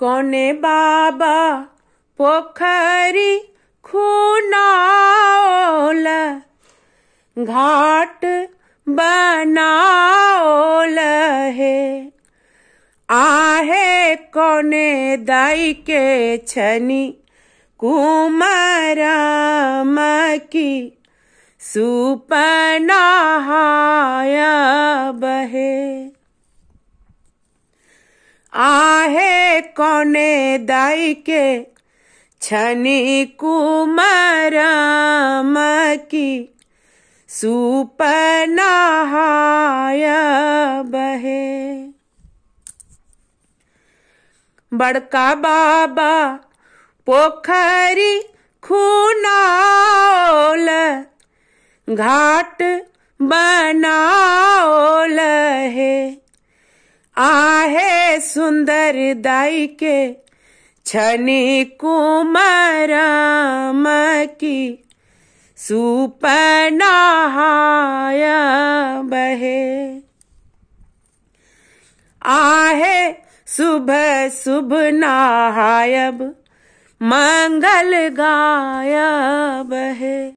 कोने बाबा पोखरी खूनाओल घाट बनाओल है आहे कोने दाई के छनी कुमारम की सुपनाहाया आहे कोने दाई के छनी कुमार की सुपनाहाय बहे बड़का बाबा पोखरी खूनाओल घाट बनाओल है आ कहे सुंदर दाई के छने कुमार की सुपनाहाया बहे आहे सुबह सुबह नहायब मंगल गायब है